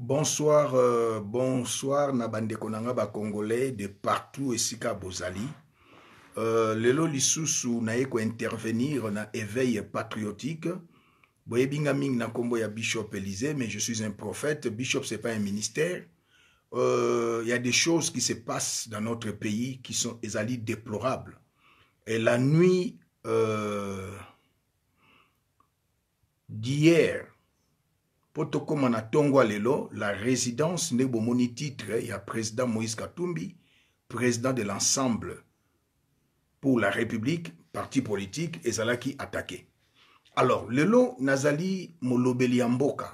bonsoir euh, bonsoir na bandeko na nga bacongolais de partout esika bozali euh, lelo lisusu naye kointervenir na éveil patriotique boyebi nga mingi na nkombo ya bishop élysée mais je suis un prophète bishop c'est pas un ministère il euh, y a des choses qui se passent dans notre pays qui sont ezali déplorables et la nuit euh, d'hier mpo tokóma na ntongo ya lelo la résidence ndenge bomoni titre ya président moïse katumbi président de l'ensemble pour la république parti politique ezalaki atake alors lelo nazali molobeli ya mboka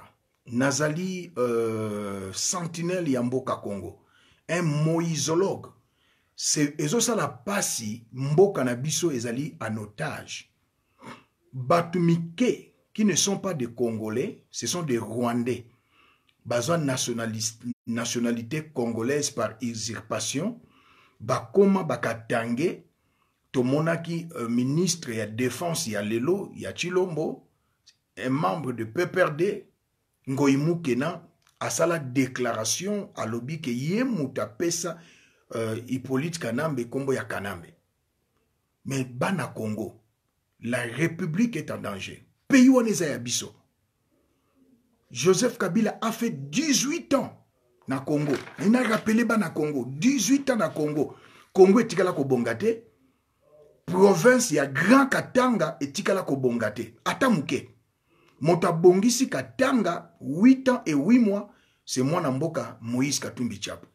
nazali euh, sentinelle ya mboka congo un moïsologue ezosala mpasi mboka na biso ezali en otage bato mike qui ne sont pas des Congolais, ce sont des Rwandais. Basant nationalité congolaise par usurpation, bakoma bakatange, tomonaki euh, ministre ya défense ya lelo ya Chilombo, un membre de PPRD, Ngoïmou Kenan, asala déclaration alobi ke ye mutu apesa euh, Hippolyte Kanambe kombo ya Kanambe. Mais bana Congo, la République est en danger. pays wana eza ya biso joseph kabila afait 18 ans na congo naina rappele bana congo 18 ans na congo congo etikala kobonga te province ya grand katanga etikala kobonga te ata moke moto abongisi katanga 8 ans et 8 mois se mwana mboka moïse katumbi chapo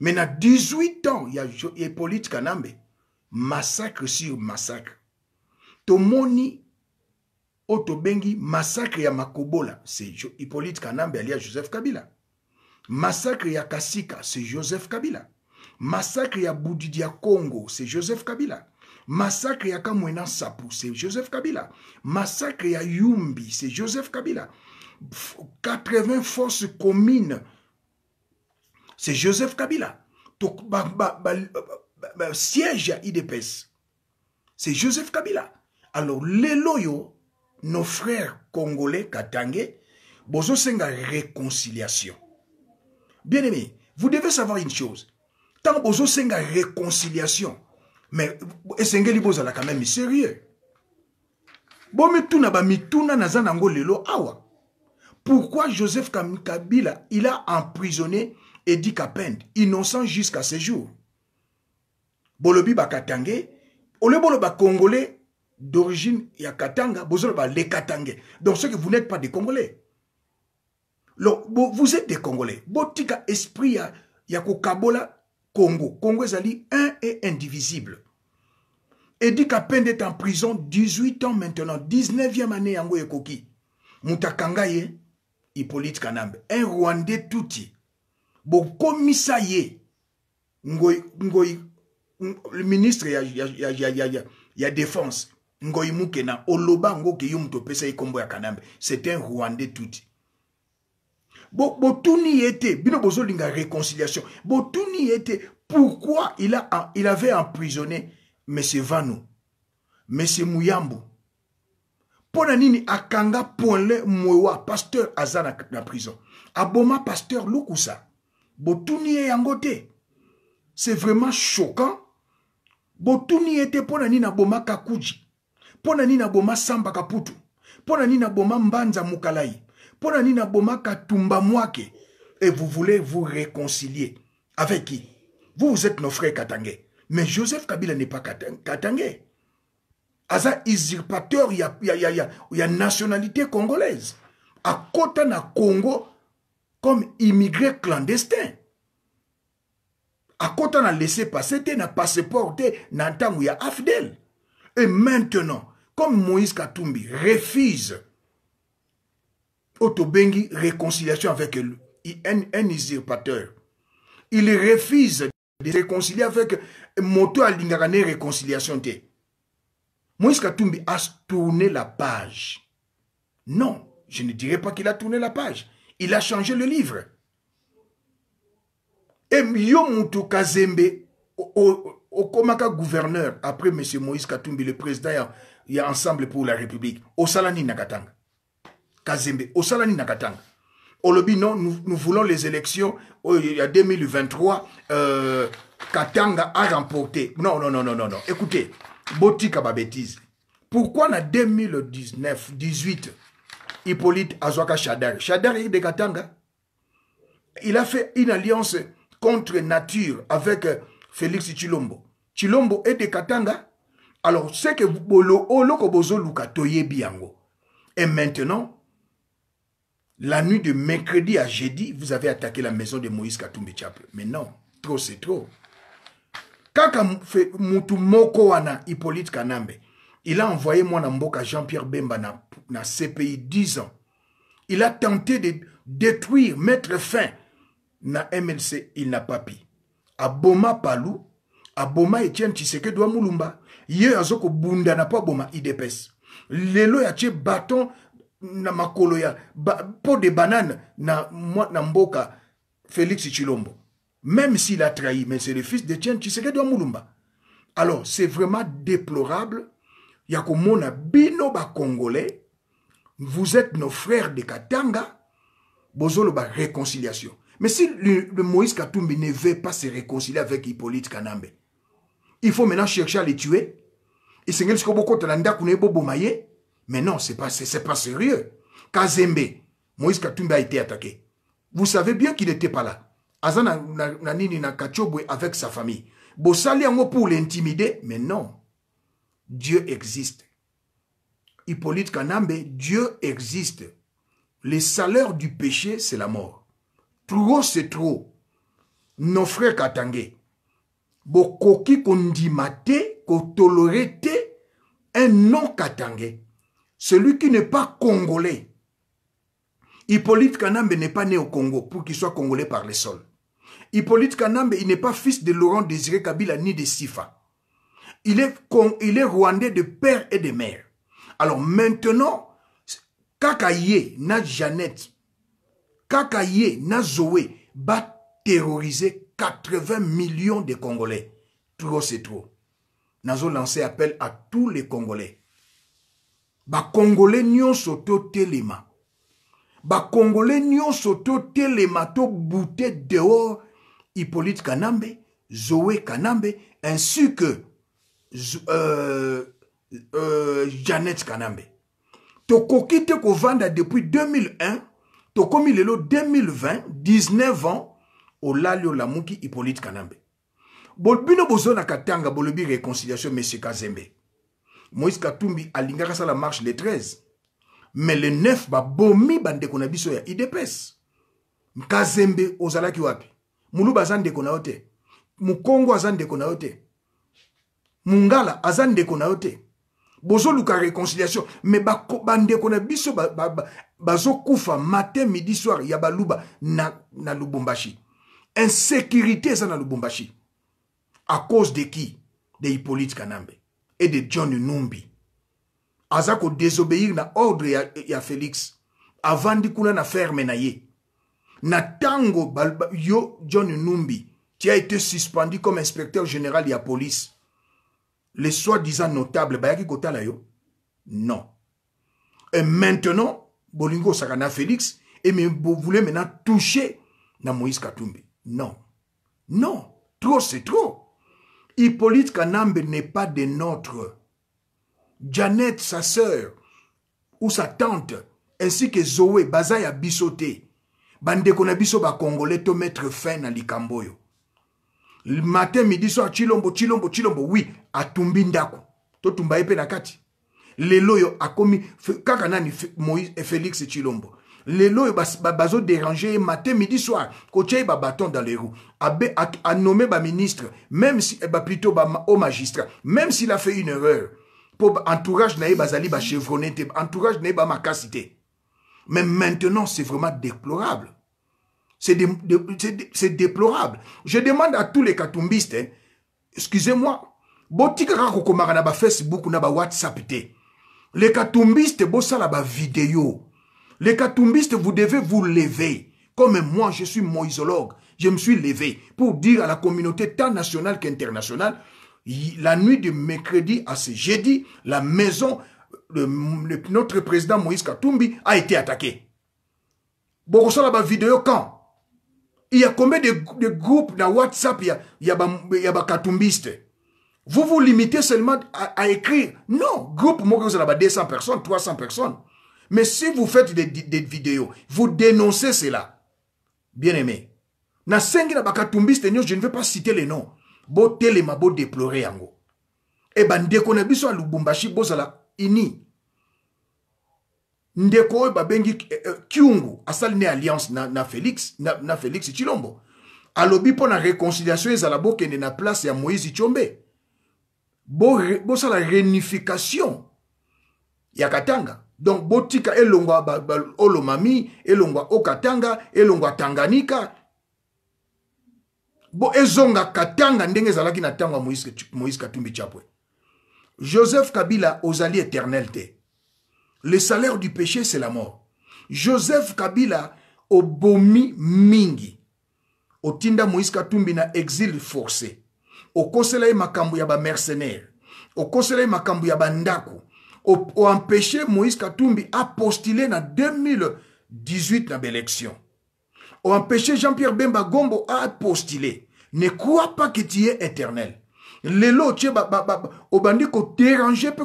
me na 18 ans ya hippolyte kanambe massacre sur massacre tomoni Otobengi, Massacre à ya makobola c'est hippolyte kanambe joseph kabila Massacre ya kasika c'est joseph kabila Massacre ya boudidia congo c'est joseph kabila Massacre ya kamwena sapu c'est joseph kabila Massacre ya yumbi c'est joseph kabila 80 forces communes c'est joseph kabila siège à idps c'est joseph kabila alors les loyaux, nos frères congolais Katangé, Bozo Senga réconciliation. Bien aimé, vous devez savoir une chose. Tant Bozo Senga réconciliation, mais Esengeli Bozala quand même sérieux. Bon, mais tout n'a pas mis n'a awa. Pourquoi Joseph Kabila, il a emprisonné Eddie Kapend, innocent jusqu'à ce jour? Bolobi Bakatange, Olebolo congolais d'origine ya Katanga, bozoloba les Katangais. Donc ceux que vous n'êtes pas des Congolais. vous êtes des Congolais. Botika esprit ya ya kokabola Congo. Congo ezali un et indivisible. Edi Kapende est en prison 18 ans maintenant, 19e année yango ekoki. Mutakanga ye Hippolyte Kanambe, un Rwandais touti. Bokomisa ye ngoy ngoy le ministre ya ya ya ya ya défense ngoi mukena oloba Ngo ya kanambe c'est un rwandais tout. botuni bo ye Bino bino bozolinga réconciliation botuni ye pourquoi il, a, il avait emprisonné m vanou m Mouyambo. mpo nini akanga ponle mwewa pasteur azana na, prison aboma pasteur lukusa botuni ye yango c'est vraiment choquant botuni yete pona mpo na nini Kakuji. Pona nina boma samba kaputu Pona nina Boma mbanza mukalai. Pona nina Boma katumba mwake et vous voulez vous réconcilier avec qui vous, êtes nos frères katangais mais joseph kabila n'est pas katangais aza usurpateur ya, y, a, ya, nationalité congolaise akota na congo comme immigré clandestin akota na laissé passer a na passeport te il y a afdel et maintenant comme Moïse Katumbi refuse Otobengi réconciliation avec un, un usurpateur, il refuse de se réconcilier avec Moto Alingarane réconciliation. Moïse Katumbi a tourné la page. Non, je ne dirais pas qu'il a tourné la page. Il a changé le livre. Et Moutou Kazembe, un gouverneur, après M. Moïse Katumbi, le président il y a Ensemble pour la République, Osalani Nakatanga. Kazembe, Osalani Nakatanga. Olobi, non, nous, voulons les élections oh, il y a 2023. Euh, Katanga a remporté. Non, non, non, non, non, Écoutez, Botika bêtise. Pourquoi en 2019, 18, Hippolyte Azwaka Chadar Chadar est de Katanga. Il a fait une alliance contre nature avec euh, Félix Chilombo. Chilombo est de Katanga. Alors, c'est que vous, et maintenant, la nuit de mercredi à jeudi, vous avez attaqué la maison de Moïse Katumbi Chapel. Mais non, trop c'est trop. Kaka Moutoumoko Hippolyte Kanambe, il a envoyé moi Jean-Pierre Bemba na, na pays 10 ans. Il a tenté de détruire, mettre fin na MLC, il n'a pas pu. Boma Palou, aboma etienne tshisekedi wa mulumba ye bunda na pa boma Idepes. lelo idépes. baton na makolo ya ba, po de banane na, na namboka félix chilombo même s'il a trahi mais c'est le fils d'etienne tshisekedi wa mulumba alors c'est vraiment déplorable ya komona bino congolais, vous êtes nos frères de katanga la réconciliation mais si le, le moïse katumbi ne veut pas se réconcilier avec hippolyte kanambe il faut maintenant chercher à les tuer. Et c'est Mais non, ce pas, pas sérieux. Kazembe, Moïse Katumbe a été attaqué. Vous savez bien qu'il n'était pas là. Azana n'a Kachobwe avec sa famille. Bosali Ango pour l'intimider, mais non. Dieu existe. Hippolyte Kanambe, Dieu existe. Les salaires du péché, c'est la mort. Trop, c'est trop. Nos frères Katangé, bokoki Kondimate, un non katangé celui qui n'est pas congolais Hippolyte Kanambe n'est pas né au Congo pour qu'il soit congolais par le sol. Hippolyte Kanambe, il n'est pas fils de Laurent Désiré Kabila ni de Sifa. Il est, il est rwandais de père et de mère. Alors maintenant, Kakaye, na Jeannette, Kakaye, na Zoé, va terroriser 80 millions de Congolais. Trop c'est trop. Nous avons lancé appel à tous les Congolais. Ba Congolais nyon soto telema. Ba Congolais nyon soto telema to bouté dehors Hippolyte Kanambe, Zoé Kanambe, ainsi que euh, euh, Janet Kanambe. tokoki te kovanda depuis 2001 tokomi lelo 2020 19 ans olali olamuki hippolyte kanambe bino bozonaka ntanga bolobi réconciliation monsieur kazembe moïse katumbi alingaka asala marche le 13 mais le 9 babomi bandeko na biso ya idps kazembe ozalaki wapi moluba aza ndeko na yo te mokongo aza ndeko na yo te mongala aza ndeko na yo te bozoluka réconciliation me bandeko ba na biso bazokufa ba, ba, matin midi soir ya baluba na, na lubumbashi insécurité dans le bombashi à cause de qui de hippolyte kanambe et de john numbi aza désobéir na ordre ya, ya félix avant de na ferme na ye na yo john numbi qui a été suspendu comme inspecteur général la police les soi-disant notables bayaki la yo non et maintenant bolingo Sakana félix et me vous voulez maintenant toucher na moïse katumbi non. Non. Trop, c'est trop. Hippolyte Kanambe n'est pas de notre Janet, sa sœur, ou sa tante, ainsi que Zoé, Bazaï a bisoté. Bande konabiso ba congolais to mettre fin à likamboyo. Le matin, midi, soir, chilombo, chilombo, chilombo, oui, à Tumbindako. To tumba epe nakati. Leloyo akomi, kaka kakanani, Moïse et Félix chilombo. Les lelo bazo dérangés, matin midi soir kotia ba bâton dans les roues a, a, nommé ba ministre même si eh bah, plutôt ba au magistrat même s'il a fait une erreur pour entourage naye bazali ba chevronné entourage naye ba makasi mais maintenant c'est vraiment déplorable c'est déplorable je demande à tous les katumbistes hein, excusez-moi si kokomaka na ba facebook na ba whatsapp les katumbistes la ba vidéo les katumbistes, vous devez vous lever. Comme moi, je suis moïsologue. Je me suis levé pour dire à la communauté tant nationale qu'internationale, la nuit de mercredi à ce jeudi, la maison, de notre président Moïse Katumbi a été attaqué. Bokosala la vidéo quand Il y a combien de, groupes dans WhatsApp, il y a, il Vous vous limitez seulement à, écrire. Non, groupe, moi, vous avez 200 personnes, 300 personnes. Mais si vous faites des, des vidéos, vous dénoncez cela. Bien-aimé. Na sengi na bakatumbiste je ne veux pas citer les noms. Bo telema bo déploré yango. Eh ben, ndeko na biso a bozala ini. ndeko oyo bengi eh, eh, kiungu asali alliance na, na félix na, na félix chilombo alobi pour na réconciliation ezala bokende na place ya moïse Bo bosala bo réunification ya katanga donc botika elongwa olomami elongwa okatanga elongwa tanganika bo ezonga katanga ndenge ezalaki na ntango ya moïse, moïse katumbi chapwe joseph kabila ozali éternel te le salaire du péché c'est la mort joseph kabila obomi mingi otinda moïse katumbi na exil forcé okosela ye makambo ya bamercenaire okosela ye makambo ya bandako empêché Moïse Katumbi à postuler en 2018 dans l'élection. a empêché Jean-Pierre Bemba Gombo à postuler. ne crois pas que tu es éternel Les lots otie obandi sakana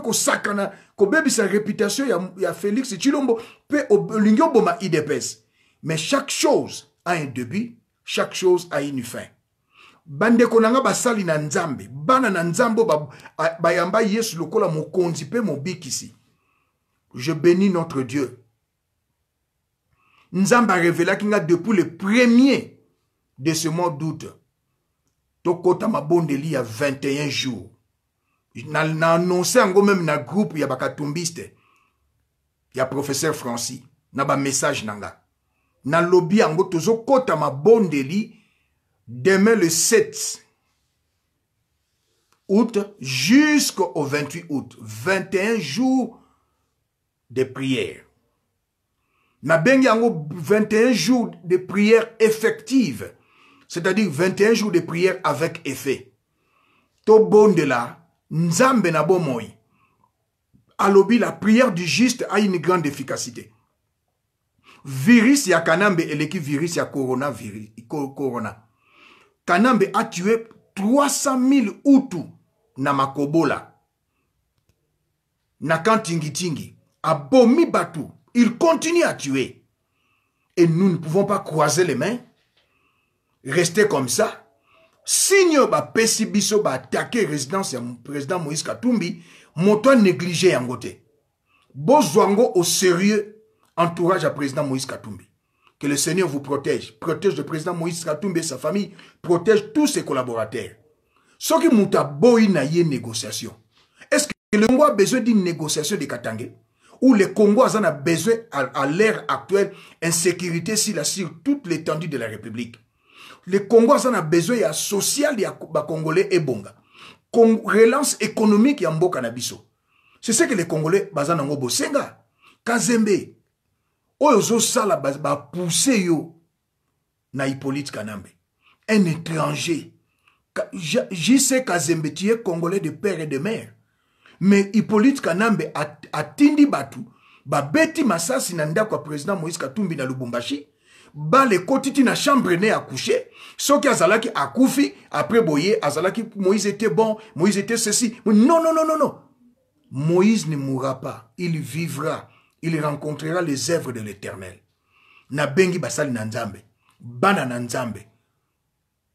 ko kosakana sa réputation y a félix chilombo mpe olingi ma idps mais chaque chose a un début chaque chose a une fin bandeko na nga basali na nzambe bana na nzambe oyo bayamba yesu lokola mokonzi mpe mobikisi je bénis notre dieu nzambe arevelaki nga depuis le premier de ce mois d'août tokɔta mabondeli ya 21 jours na, na annonce yango meme na groupe ya bakatumbiste ya professeur franci na bamessage na nga nalobi yango tozokɔta mabondeli demain le 7 août jusqu'au 28 août. 21 jours de prière. Nabengi yango 21 jours de prière effective. C'est-à-dire 21 jours de prière avec effet. To bondela, nzambe na bomoi. Alobi, la prière du juste a une grande efficacité. Virus ya kanambe eleki virus ya coronavirus. Corona. kanambe atue 300 000 utu na makobola na camp tingitingi abomi bato il continue à tuer et nous ne pouvons pas croiser les mains rester comme ça signe bapesi biso baatake résidence ya président moïse katumbi moto anéglige yango te bozwa yango au sérieux entourage ya président moïse katumbi Que le Seigneur vous protège. Protège le président Moïse Katumbe et sa famille. Protège tous ses collaborateurs. Ce qui y a une négociation. Est-ce que le Congo a besoin d'une négociation de Katangé Ou le Congo a besoin à, l'ère actuelle insécurité si sur toute l'étendue de la République Le Congo a besoin de social de Congolais et Bonga. Relance économique et Mboka Nabiso. C'est ce que les Congolais bazana ngobo senga. Kazembe, Sala ba pousser yo na hippolyte kanambe un étranger jc kazembe congolais de père et de mère mais hippolyte kanambe A tindi Tindi beti masasi nanda ndako président moïse katumbi na lubumbashi Ba le ti na chambre ne akushe soki azalaki akoufi, après boye azalaki moïse était bon moïse était ceci non non non non non moïse ne mourra pas il vivra il rencontrera les œuvres de l'éternel. Nabengi basali nanzambe. Bana nanzambe.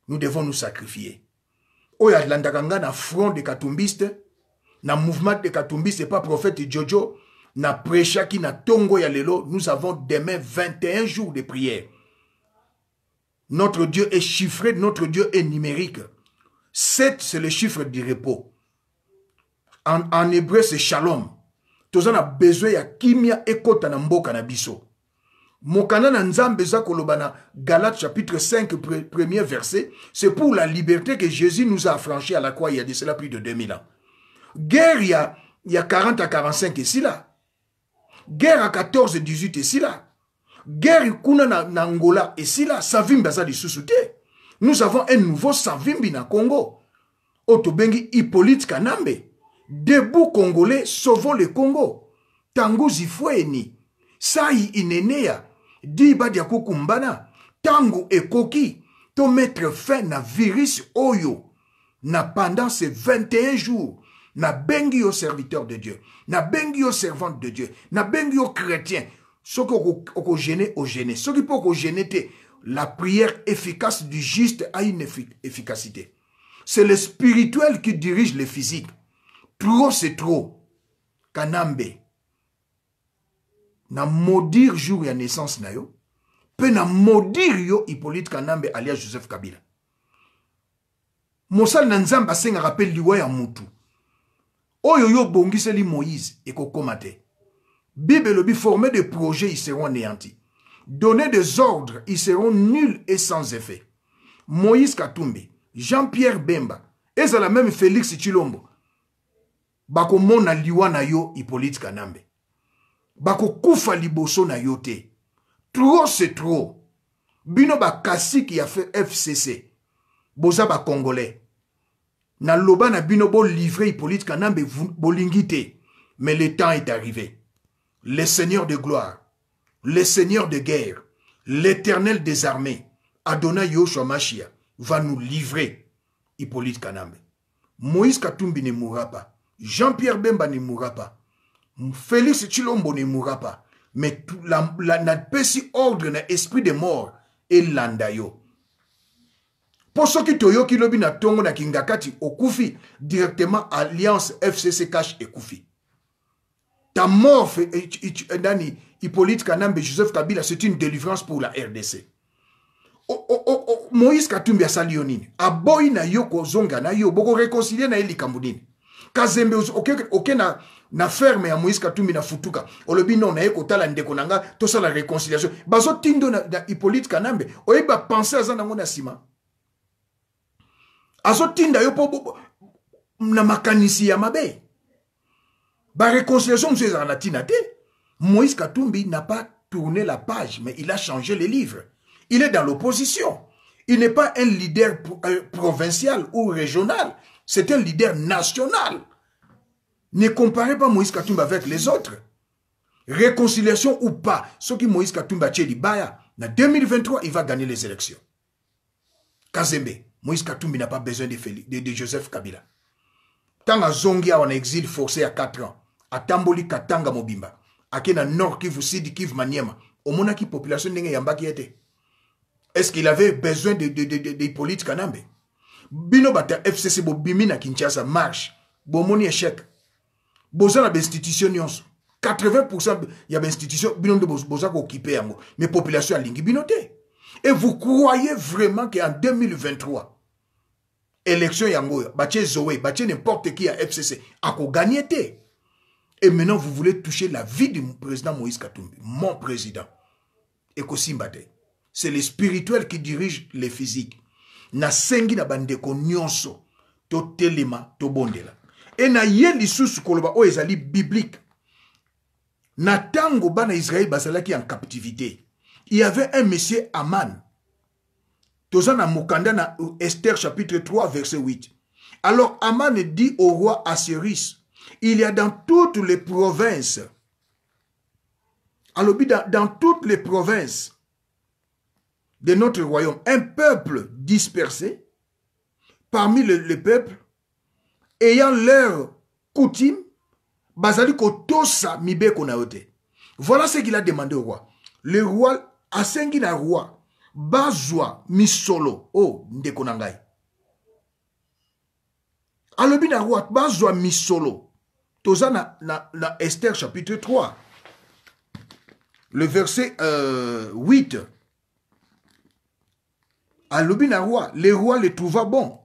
Nous devons nous sacrifier. Oya kanga na front de Katumbiste, na mouvement de Katumbiste c'est pas prophète Jojo, na prêcha qui na tongo ya lelo, nous avons demain 21 jours de prière. Notre Dieu est chiffré, notre Dieu est numérique. 7, c'est le chiffre du repos. En, en hébreu, c'est shalom toza a besoin ya kimia ekota na mboka na biso galat na galate chapitre 5 premier verset c'est pour la liberté que jésus nous a affranchi à la croix il y a de cela plus de 2000 ans guerre il y a 40 à 45 si là guerre à 14 et 18 ici là guerre kuna na, na angola si là savimbi aza lisusu nous avons un nouveau savimbi na congo otobengi hippolyte kanambe Debout Congolais, sauvons le Congo. Tangu zifweni. Sai inenea. Diba dia Tango Tangu ekoki. To mettre fin na virus oyo. Na pendant ces 21 jours. Na bengi serviteur de Dieu. Na bengi servante de Dieu. Na bengi chrétien. Ce qu'on gêné, o Ce qui peut gêner la prière efficace du juste a une efficacité. C'est le spirituel qui dirige le physique. trop c'est trop kanambe na maudire jour ya naissance na yo mpe na maudire yo hippolyte kanambe alia joseph kabila mosali na nzambe asengaka mpe liwa ya motu oyo yo obongiseli moïse ekokóma te bible elobi forme de projet ils seront anéantis donner des ordres ils seront nuls et sans effet moïse katumbi jean-pierre bemba ezala même félix chilombo Bako liwa na yo hippolyte kanambe Koufa liboso na Trop c'est trop. se tro bino a fait fcc boza Congolais. naloba na bino bo hippolyte kanambe nambe mais le temps est arrivé le seigneur de gloire le seigneur de guerre l'éternel des armées Adonai yoshua machia va nous livrer hippolyte kanambe moïse katumbi ne mourra pas Jean-Pierre Bemba ne mourra pas. Félix Chilombo ne mourra pas. Mais tout, la, la, na pesi ordre na esprit de mort elanda yo. Pour ceux qui toyoki lobi na tongo na kingakati okufi directement alliance FCC cash ekufi. Ta mort eh, eh, eh, nani Hippolyte Kanambe Joseph Kabila c'est une délivrance pour la RDC. O, o, o, o, Moïse Katumbi asali yo nini? Aboyi na yo kozonga na yo boko réconcilier na ye likambo nini? kazembe oke na, na ferme ya moïse katumbi na nafutuka olobi non naye kotala ndeko na nga la réconciliation bazotindo na, na hippolyte kanambe penser bapense aza nango na nsima azotinda yo mpo na makanisi ya mabe ba réconciliation ezala te moïse katumbi n'a pas tourné la page mais il a changé les livres il est dans l'opposition il n'est pas un leader euh, provincial ou régional. C'est un leader national. Ne comparez pas Moïse Katumba avec les autres. Réconciliation ou pas, ce qui Moïse Katumba Baya, en 2023, il va gagner les élections. Kazembe, Moïse Katumbi n'a pas besoin de, Joseph Kabila. Tanga Zongia en exil forcé à 4 ans, à Tamboli Katanga Mobimba, à Kena Nord Kivu, Sidi Kivu Maniema, au Monaki population n'est qui était est-ce qu'il avait besoin de, de, de, de, de Hippolyte Kanambe bino bata fcc bobimi na kinshasa marche bomoni échec boza a bainstitution 80 des institutions bino occupées boza occupé yango mais population à lingi et vous croyez vraiment qu'en 2023 élection yango oyo Zoé, zoe n'importe qui à fcc gagné te et maintenant vous voulez toucher la vie du président moïse katumbi mon président ekosimba te c'est le spirituel qui dirige le physique sengi na bandeko nyonso to tobondela e naye lisusu koloba o ezali biblique na ntango bana Israël basalaki en captivité il y avait un monsieur aman toza na mokanda na esther chapitre 3 verset 8 alors aman dit au roi asséris il y a dans toutes les provinces Alors dans toutes les provinces de notre royaume, un peuple dispersé parmi les, peuples, ayant leur coutume, basalikotosa Voilà ce qu'il a demandé au roi. Le roi, asengi na roi, bazwa misolo, oh, nde konangai. alobi na roi bazwa misolo toza na, esther chapitre 3 le verset 8 euh, Alubina l'obina roi, le roi le trouva bon.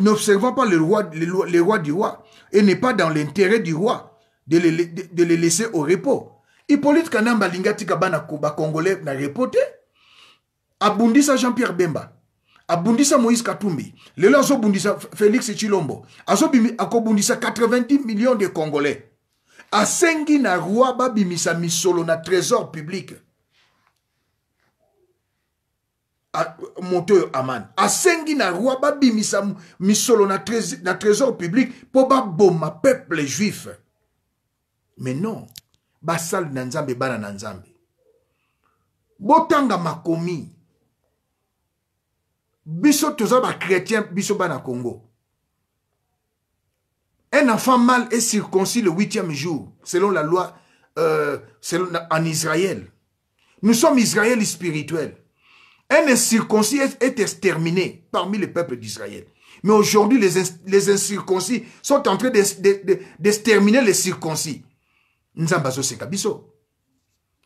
N'observant pas le roi, les rois du roi, et n'est pas dans l'intérêt du roi de le de, laisser au repos. Hippolyte Kanamba Lingati Kabana Congolais n'a repote. Abundisa Jean-Pierre Bemba. Abundisa Moïse Katumbi. Lelo bundisa Félix Chilombo. bimi Akobundisa 90 millions de Congolais. Asengi na roi babimisa misolo na trésor public. Monteur aman asengi na roi babimisa misolo na, trésor public ba baboma peuple juif mais non Basal nanzambi nzambe bana na botanga makomi biso toza chrétien biso bana congo un enfant mâle est circoncis le huitième jour selon la loi euh, selon, en israël nous sommes israël spirituel un incirconcis est exterminé parmi les peuples d'Israël. Mais aujourd'hui, les, les, incirconcis sont en train d'exterminer de, de, de, les circoncis. Nzambazo seka biso.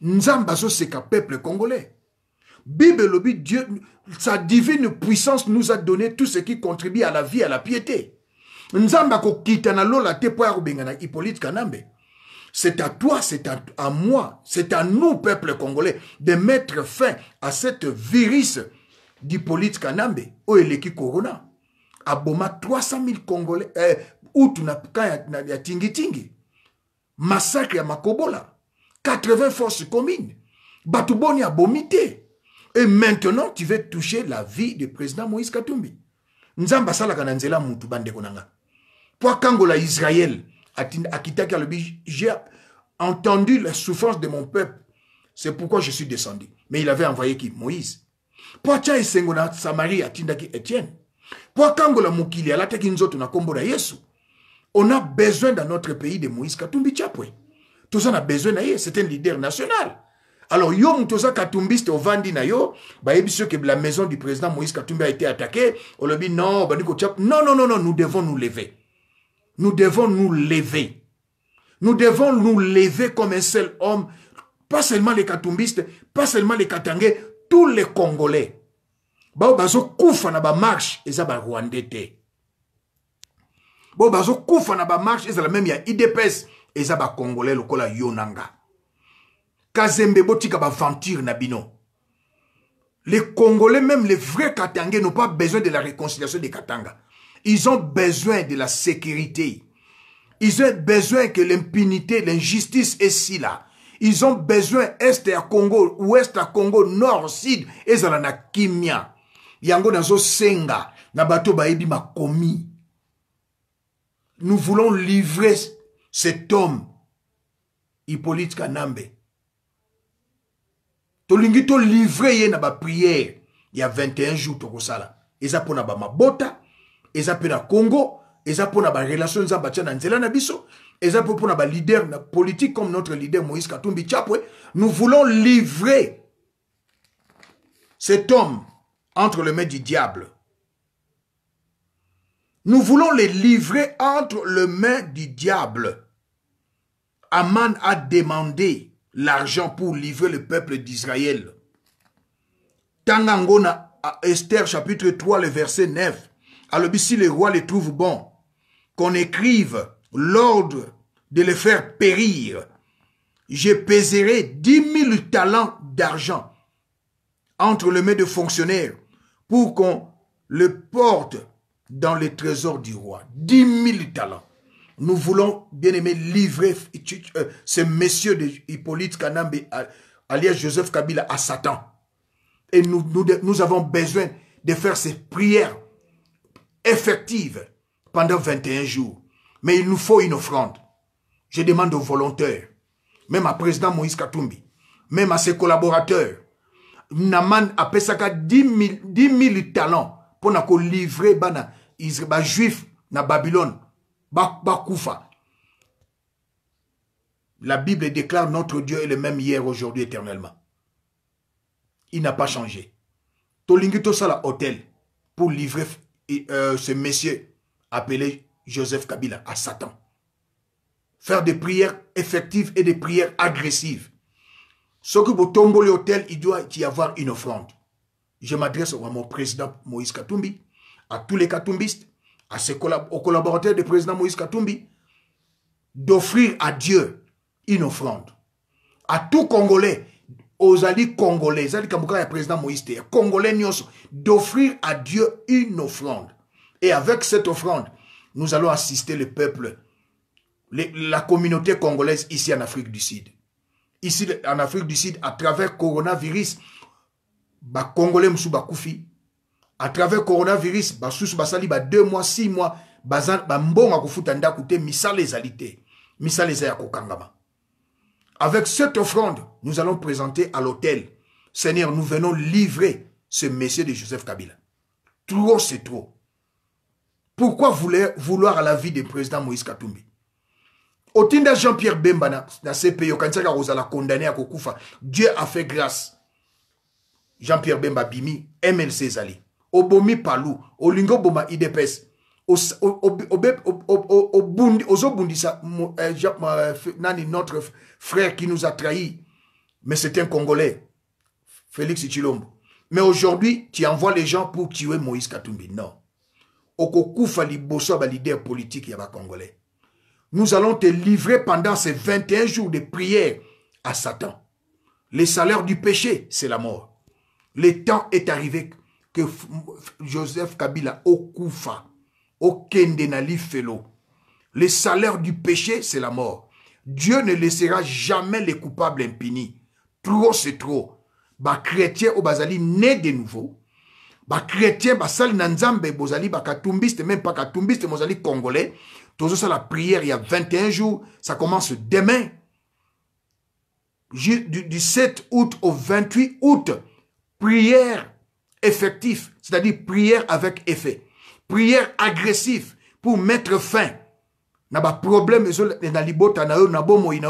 Nzambazo seka peuple congolais. Bible Dieu, sa divine puissance nous a donné tout ce qui contribue à la vie, à la piété. Nzamba ko kitana lola te Hippolyte Kanambe. C'est à toi, c'est à, moi, c'est à nous, peuple congolais, de mettre fin à cette virus d'Hippolyte Kanambe, Oeleki Corona. Aboma 300 000 Congolais, euh, de tingi-tingi. Massacre à Makobola. 80 forces communes. Batouboni a bomité. Et maintenant, tu veux toucher la vie du président Moïse Katumbi. Nzambasala salaka nzela bande konanga. Pour kangola Israël, j'ai entendu la souffrance de mon peuple. C'est pourquoi je suis descendu. Mais il avait envoyé qui Moïse. il et Sengona Samarie ki Étienne. Pourquoi mukili alataki a na kombo na On a besoin dans notre pays de Moïse Katumbi Tchapwe. Tout ça on a besoin d'ailleurs, c'est un leader national. Alors yo mutoza Katumbi c'était ovandi na yo, que la maison du président Moïse Katumbi a été attaquée, on le dit non, Non non non non, nous devons nous lever. Nous devons nous lever. Nous devons nous lever comme un seul homme, pas seulement les katumbistes, pas seulement les katangais, tous les Congolais. Bao bazo koufa na ba marche, ça ba Rwandais te. Bao bazo koufa na ba marche, la même ya IDPS, ça ba Congolais lokola yonanga. Kazembe botika ba ventir Les Congolais, même les vrais Katangais, n'ont pas besoin de la réconciliation des Katanga. Ils ont besoin de la sécurité. Ils ont besoin que l'impunité, l'injustice est si là. Ils ont besoin est à Congo, ouest à Congo, nord, sud, et ça kimia. Yango nazo senga, na bato makomi. Nous voulons livrer cet homme, Hippolyte Kanambe. Tolingi to livrer ye na ba prière. Il y a 21 jours ils ont pona ba eza être na congo eza mpo na barelation nzambe na nzela na biso ça peut ba leader, na politique comme notre leader moïse katumbi Chapwe, nous voulons livrer cet homme entre les mains du diable nous voulons le livrer entre les mains du diable Aman a demandé l'argent pour livrer le peuple d'Israël. Tangangona, Esther chapitre 3, le verset 9. Alors si le roi les trouve bon, qu'on écrive l'ordre de les faire périr, je pèserai dix mille talents d'argent entre les mains de fonctionnaires pour qu'on le porte dans les trésors du roi. Dix mille talents. Nous voulons, bien aimé, livrer euh, ces messieurs de Hippolyte Kanambe, alias Joseph Kabila, à Satan. Et nous avons besoin de faire ces prières effective pendant 21 jours. Mais il nous faut une offrande. Je demande aux volontaires, même à président Moïse Katumbi, même à ses collaborateurs, Naman a 10 000, talents pour nous livrer bana Israël juif na Babylone La Bible déclare notre Dieu est le même hier, aujourd'hui, éternellement. Il n'a pas changé. Tolingi sala hôtel pour livrer euh, ce monsieur appelé Joseph Kabila à Satan. Faire des prières effectives et des prières agressives. Ce que vous tombez l'hôtel, il doit y avoir une offrande. Je m'adresse à mon président Moïse Katumbi, à tous les Katumbistes, à ses aux collaborateurs du président Moïse Katumbi, d'offrir à Dieu une offrande. À tout Congolais aux alliés congolais les Alliés kaka président moïse les congolais d'offrir à dieu une offrande et avec cette offrande nous allons assister le peuple la communauté congolaise ici en afrique du sud ici en afrique du sud à travers coronavirus Congolais mosusu kufi à travers coronavirus basusu basali ba deux mois six mois bambongo akofuta ndako à misala ezali te misala eza kokangama avec cette offrande, nous allons présenter à l'hôtel. Seigneur, nous venons livrer ce monsieur de Joseph Kabila. Trop, c'est trop. Pourquoi vouloir la vie du président Moïse Katumbi Tinder jean-pierre bemba dans na, pays, au okanisi vous la condamné à Kokoufa. dieu a fait grâce jean-pierre bemba Bimi, mlc Zali, obomi Palou, Olingo Boma idps nani notre frère qui nous a trahis mais c'est un congolais félix chilombo mais aujourd'hui tu envoies les gens pour tuer moïse katumbi non okokufa ya politique ya Congolais. nous allons te livrer pendant ces 21 jours de prière à satan le salaire du péché c'est la mort le temps est arrivé que joseph kabila Koufa, le salaire du péché, c'est la mort. Dieu ne laissera jamais les coupables impunis. Trop, c'est trop. Ba chrétien au bazali né de nouveau. Ba chrétien ba sali nanzambe bozali ba katumbiste, même pas katumbiste, mozali congolais. ça la prière il y a 21 jours. Ça commence demain. Du, du 7 août au 28 août. Prière effectif, c'est-à-dire prière avec effet prière agressive pour mettre fin na problème problème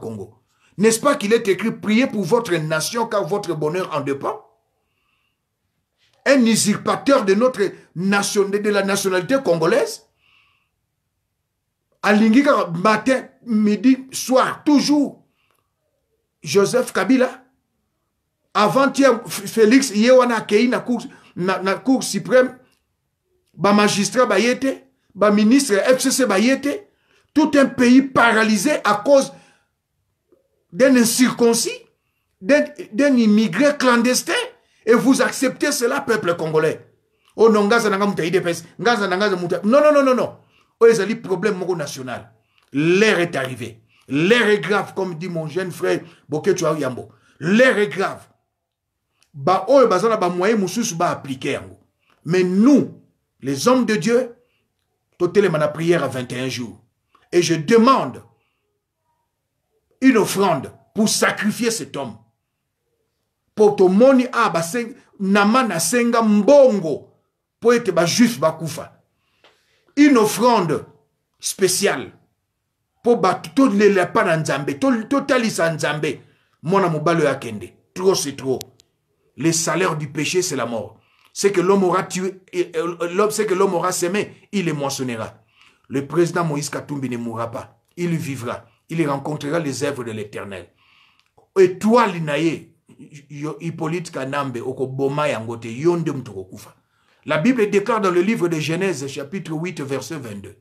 congo n'est-ce pas qu'il est écrit priez pour votre nation car votre bonheur en dépend un usurpateur de notre nation de la nationalité congolaise à matin midi soir toujours joseph kabila avant-hier félix Yewana Keina na cour suprême ba magistrat ba yete, ba ministre FCC ba tout un pays paralysé à cause d'un circoncis, d'un immigré clandestin, et vous acceptez cela, peuple congolais. Oh non, Gaza n'a pas Non, non, non, non, non. Oh, problème national. L'air est arrivé. L'air est grave, comme dit mon jeune frère Boketua Yambo. L'air est grave. Bah, oh, bah, ça, moyen, appliquer. Mais nous, les hommes de Dieu, totele la prière à 21 jours. Et je demande une offrande pour sacrifier cet homme. Pour aba namana senga mbongo pour être ba Une offrande spéciale pour battre tout le lapin en Zambé, tout totalisa en Zambé. Mon Trop c'est trop. Le salaire du péché c'est la mort. Ce que l'homme aura tué, ce l'homme aura semé, il le moissonnera. Le président Moïse Katumbi ne mourra pas. Il vivra. Il rencontrera les œuvres de l'éternel. Et toi, Linaye, Hippolyte Kanambe, Okoboma Yangote, Yonde kufa. La Bible déclare dans le livre de Genèse, chapitre 8, verset 22.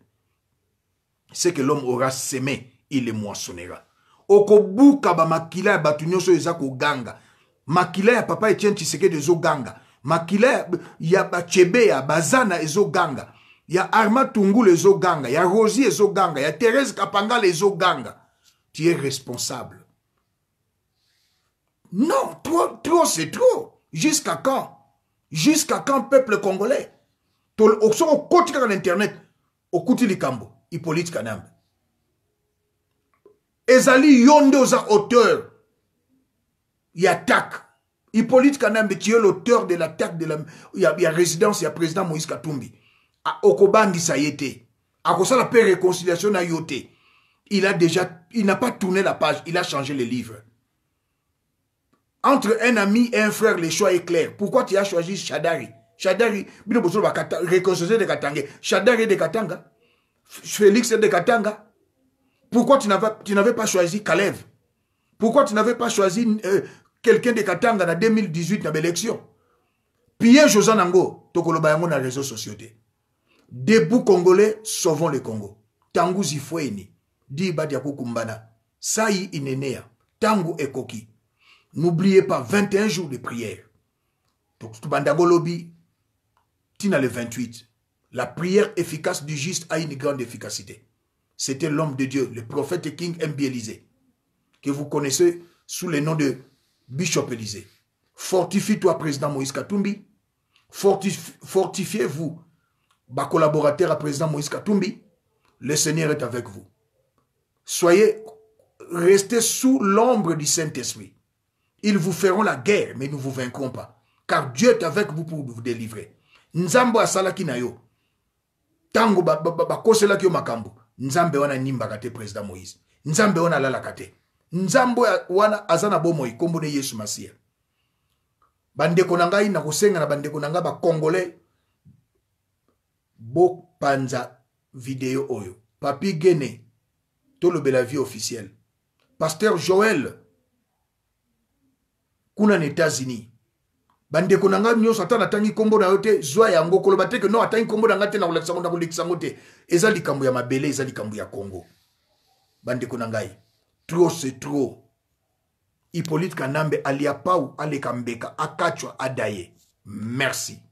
Ce que l'homme aura semé, il le moissonnera. buka ba makila batunyoso ezako ganga. Makila papa papa Etienne de zo ganga il y a bazana ezoganga ya arma tungulu ezoganga ya rosi ezoganga ya Thérèse kapangala ganga. tu es responsable non trop trop c'est trop jusqu'à quand jusqu'à quand peuple congolais au côté de l'internet au internet okuti likambo hippolyte kanambe ezali yonde nde oza auteur ya attaque Hippolyte Kanambe, qui est l'auteur de l'attaque de la... y a résidence, il y a président Moïse Katumbi. À Okobangi, ça y était. À cause la paix réconciliation, a yoté. Il a déjà... Il n'a pas tourné la page, il a changé les livres. Entre un ami et un frère, le choix est clair. Pourquoi tu as choisi Shadari Shadari, Bino va réconcilier de Katanga. Shadari est de Katanga. Félix est de Katanga. Pourquoi tu n'avais pas choisi Kalev Pourquoi tu n'avais pas choisi euh, quelqu'un de Katanga en 2018 dans l'élection. Pierre Josan Nango, Tokoloba dans les réseaux sociaux. Debout Congolais, sauvons le Congo. Tangu Zifouéni, dit Badiakou Kumbana. Saï Inenea, hein. Tangu Ekoki. N'oubliez pas 21 jours de prière. Donc, Bandago Lobby, Tina le 28. La prière efficace du juste a une grande efficacité. C'était l'homme de Dieu, le prophète King Bielizé, que vous connaissez sous le nom de Bishop Élysée. Fortifie-toi, président Moïse Katumbi. Fortifiez-vous, ma collaborateur à président Moïse Katumbi. Le Seigneur est avec vous. Soyez, restez sous l'ombre du Saint-Esprit. Ils vous feront la guerre, mais ne vous vaincrons pas. Car Dieu est avec vous pour vous délivrer. Nzambo à na yo. Tango nous yo makambo. Nzambe wana nimbagate président Moïse. Nzambe wana lalakate nzambe wana aza na bomoi nkombo na yesu masiya bandeko na ngai na kosenga na bandeko na ngai bakongolais bopanza video oyo papi gene tolobela vie officielle paster joel kuna na états-unis bandeko na ngai nyonso ata natangi nkombo na yo te zwa yango koloba teke no atangi nkombo na ngai te nakolakisa ngo nakolekisa ngo te eza likambo ya mabele eza likambo ya kongo bandeko na ngai trop c'est trop hippolyte kanambe aliya pau aleka mbeka akachwa ada ye merci